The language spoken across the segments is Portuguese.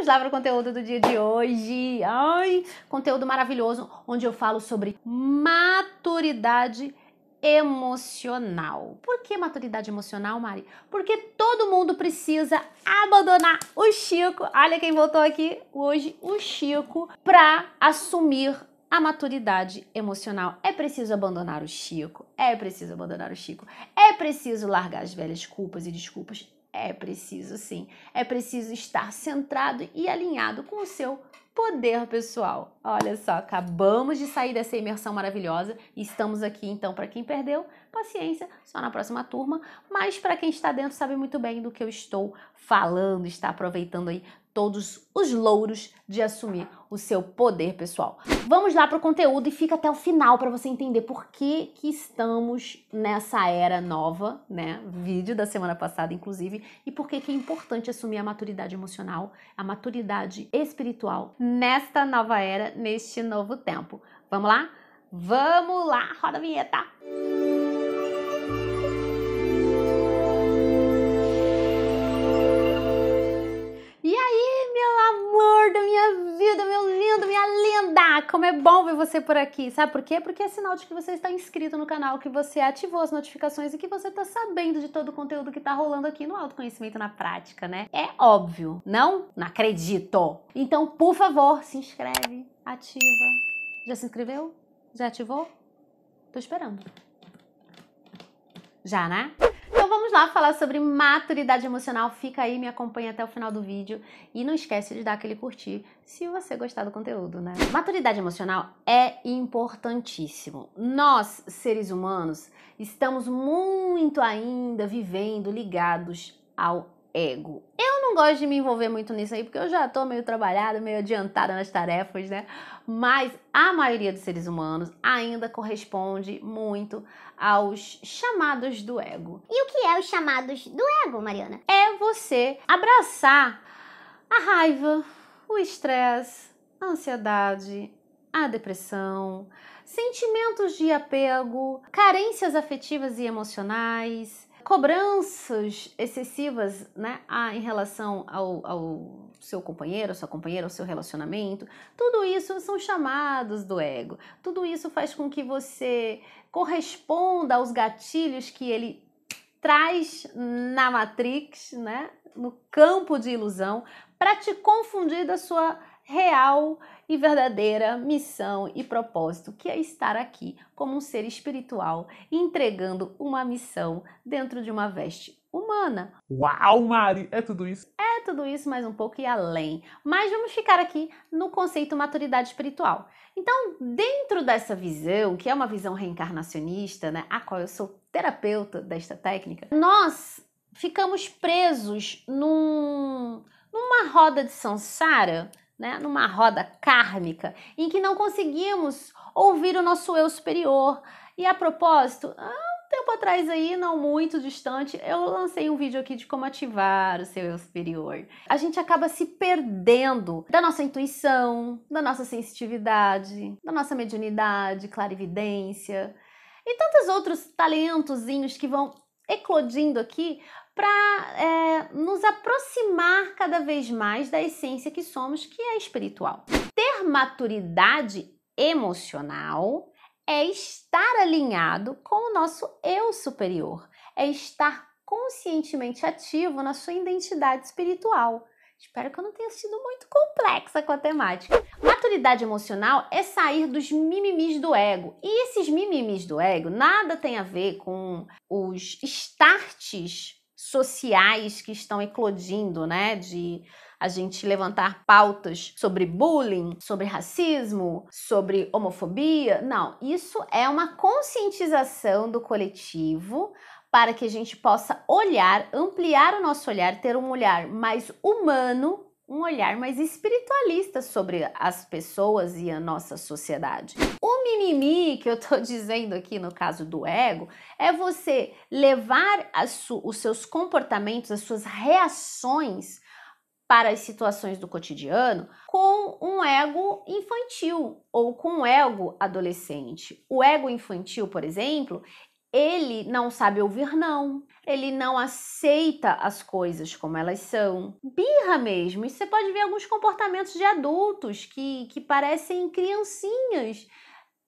Vamos lá para o conteúdo do dia de hoje. Ai, conteúdo maravilhoso onde eu falo sobre maturidade emocional. Por que maturidade emocional, Mari? Porque todo mundo precisa abandonar o Chico. Olha quem voltou aqui hoje, o Chico, para assumir a maturidade emocional. É preciso abandonar o Chico, é preciso abandonar o Chico, é preciso largar as velhas culpas e desculpas, é preciso sim, é preciso estar centrado e alinhado com o seu poder pessoal. Olha só, acabamos de sair dessa imersão maravilhosa e estamos aqui então para quem perdeu, paciência, só na próxima turma, mas para quem está dentro sabe muito bem do que eu estou falando, está aproveitando aí todos os louros de assumir o seu poder pessoal. Vamos lá para o conteúdo e fica até o final para você entender por que, que estamos nessa era nova, né? Vídeo da semana passada, inclusive, e por que, que é importante assumir a maturidade emocional, a maturidade espiritual nesta nova era, neste novo tempo. Vamos lá? Vamos lá, roda a vinheta! você por aqui. Sabe por quê? Porque é sinal de que você está inscrito no canal, que você ativou as notificações e que você está sabendo de todo o conteúdo que está rolando aqui no Autoconhecimento na Prática, né? É óbvio, não? Não acredito! Então, por favor, se inscreve, ativa. Já se inscreveu? Já ativou? Tô esperando. Já, né? vamos lá falar sobre maturidade emocional. Fica aí, me acompanha até o final do vídeo e não esquece de dar aquele curtir se você gostar do conteúdo, né? Maturidade emocional é importantíssimo. Nós, seres humanos, estamos muito ainda vivendo ligados ao ego. Eu não gosto de me envolver muito nisso aí, porque eu já tô meio trabalhada, meio adiantada nas tarefas, né? Mas a maioria dos seres humanos ainda corresponde muito aos chamados do ego. E o que é os chamados do ego, Mariana? É você abraçar a raiva, o estresse, a ansiedade, a depressão, sentimentos de apego, carências afetivas e emocionais, cobranças excessivas né, a, em relação ao, ao seu companheiro, à sua companheira, ao seu relacionamento, tudo isso são chamados do ego. Tudo isso faz com que você corresponda aos gatilhos que ele traz na Matrix, né, no campo de ilusão, para te confundir da sua real e verdadeira missão e propósito, que é estar aqui como um ser espiritual, entregando uma missão dentro de uma veste humana. Uau, Mari! É tudo isso? É tudo isso, mais um pouco e além. Mas vamos ficar aqui no conceito maturidade espiritual. Então, dentro dessa visão, que é uma visão reencarnacionista, né, a qual eu sou terapeuta desta técnica, nós ficamos presos num, numa roda de samsara né, numa roda kármica em que não conseguimos ouvir o nosso eu superior. E a propósito, há um tempo atrás aí, não muito distante, eu lancei um vídeo aqui de como ativar o seu eu superior. A gente acaba se perdendo da nossa intuição, da nossa sensitividade, da nossa mediunidade, clarividência e tantos outros talentozinhos que vão eclodindo aqui para é, eh, nos aproximar cada vez mais da essência que somos, que é espiritual. Ter maturidade emocional é estar alinhado com o nosso eu superior, é estar conscientemente ativo na sua identidade espiritual. Espero que eu não tenha sido muito complexa com a temática. Maturidade emocional é sair dos mimimis do ego. E esses mimimis do ego nada tem a ver com os starts sociais que estão eclodindo, né? De a gente levantar pautas sobre bullying, sobre racismo, sobre homofobia. Não, isso é uma conscientização do coletivo para que a gente possa olhar, ampliar o nosso olhar, ter um olhar mais humano um olhar mais espiritualista sobre as pessoas e a nossa sociedade. O mimimi que eu estou dizendo aqui no caso do ego é você levar os seus comportamentos, as suas reações para as situações do cotidiano com um ego infantil ou com um ego adolescente. O ego infantil, por exemplo, ele não sabe ouvir não. Ele não aceita as coisas como elas são. Birra mesmo. E você pode ver alguns comportamentos de adultos que, que parecem criancinhas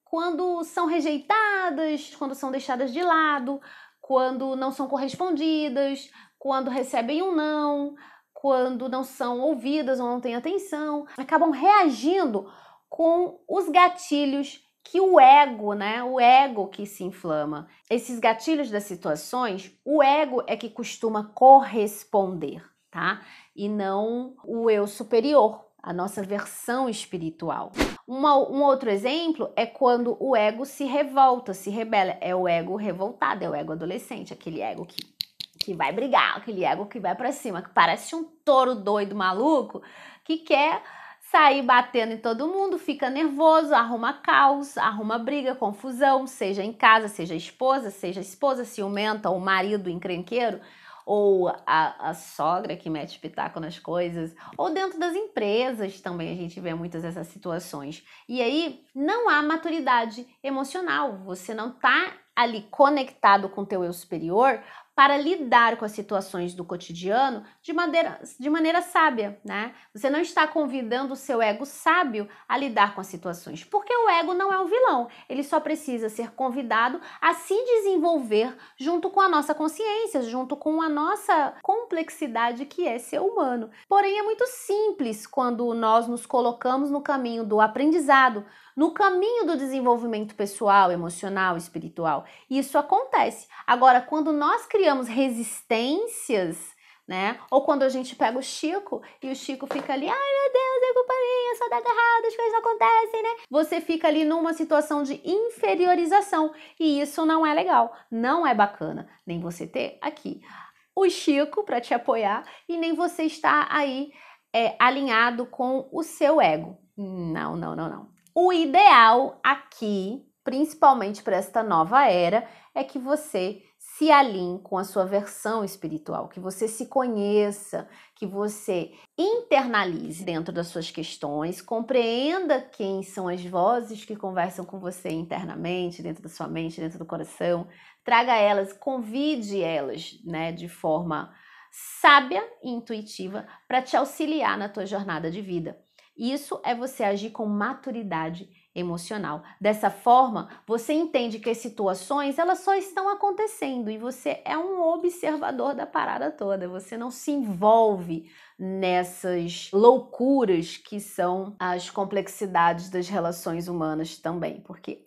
quando são rejeitadas, quando são deixadas de lado, quando não são correspondidas, quando recebem um não, quando não são ouvidas ou não têm atenção. Acabam reagindo com os gatilhos que o ego, né? O ego que se inflama. Esses gatilhos das situações, o ego é que costuma corresponder, tá? E não o eu superior, a nossa versão espiritual. Uma, um outro exemplo é quando o ego se revolta, se rebela. É o ego revoltado, é o ego adolescente, aquele ego que, que vai brigar, aquele ego que vai para cima, que parece um touro doido maluco que quer sair batendo em todo mundo, fica nervoso, arruma caos, arruma briga, confusão, seja em casa, seja esposa, seja esposa ciumenta, ou marido encrenqueiro, ou a, a sogra que mete pitaco nas coisas, ou dentro das empresas também a gente vê muitas dessas situações. E aí não há maturidade emocional, você não tá ali conectado com o teu eu superior para lidar com as situações do cotidiano de maneira, de maneira sábia, né? Você não está convidando o seu ego sábio a lidar com as situações, porque o ego não é um vilão, ele só precisa ser convidado a se desenvolver junto com a nossa consciência, junto com a nossa complexidade que é ser humano. Porém, é muito simples quando nós nos colocamos no caminho do aprendizado, no caminho do desenvolvimento pessoal, emocional, espiritual. Isso acontece. Agora, quando nós criamos criamos resistências né? Ou quando a gente pega o Chico e o Chico fica ali, ai meu Deus, é culpa minha, só dá agarrado, as coisas acontecem, né? Você fica ali numa situação de inferiorização e isso não é legal, não é bacana, nem você ter aqui o Chico para te apoiar e nem você estar aí é, alinhado com o seu ego. Não, não, não, não. O ideal aqui, principalmente para esta nova era, é que você se alinhe com a sua versão espiritual, que você se conheça, que você internalize dentro das suas questões, compreenda quem são as vozes que conversam com você internamente, dentro da sua mente, dentro do coração, traga elas, convide elas, né, de forma sábia e intuitiva para te auxiliar na tua jornada de vida. Isso é você agir com maturidade emocional. Dessa forma, você entende que as situações elas só estão acontecendo e você é um observador da parada toda. Você não se envolve nessas loucuras que são as complexidades das relações humanas também, porque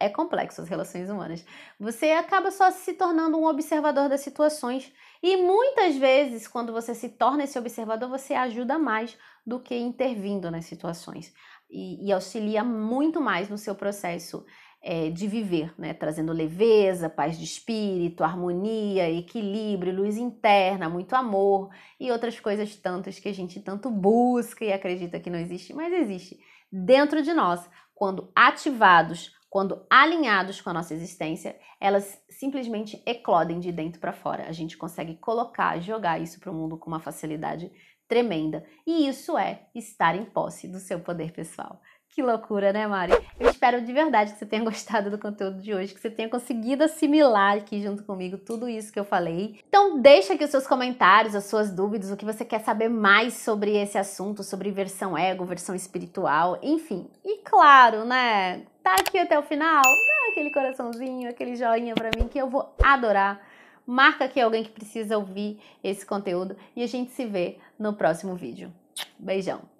é complexo as relações humanas. Você acaba só se tornando um observador das situações e muitas vezes, quando você se torna esse observador, você ajuda mais do que intervindo nas situações e, e auxilia muito mais no seu processo é, de viver, né? trazendo leveza, paz de espírito, harmonia, equilíbrio, luz interna, muito amor e outras coisas tantas que a gente tanto busca e acredita que não existe, mas existe dentro de nós. Quando ativados, quando alinhados com a nossa existência, elas simplesmente eclodem de dentro para fora. A gente consegue colocar, jogar isso para o mundo com uma facilidade tremenda. E isso é estar em posse do seu poder pessoal. Que loucura, né, Mari? Eu espero de verdade que você tenha gostado do conteúdo de hoje, que você tenha conseguido assimilar aqui junto comigo tudo isso que eu falei. Então, deixa aqui os seus comentários, as suas dúvidas, o que você quer saber mais sobre esse assunto, sobre versão ego, versão espiritual, enfim. E claro, né, tá aqui até o final, dá aquele coraçãozinho, aquele joinha para mim que eu vou adorar marca aqui alguém que precisa ouvir esse conteúdo e a gente se vê no próximo vídeo. Beijão!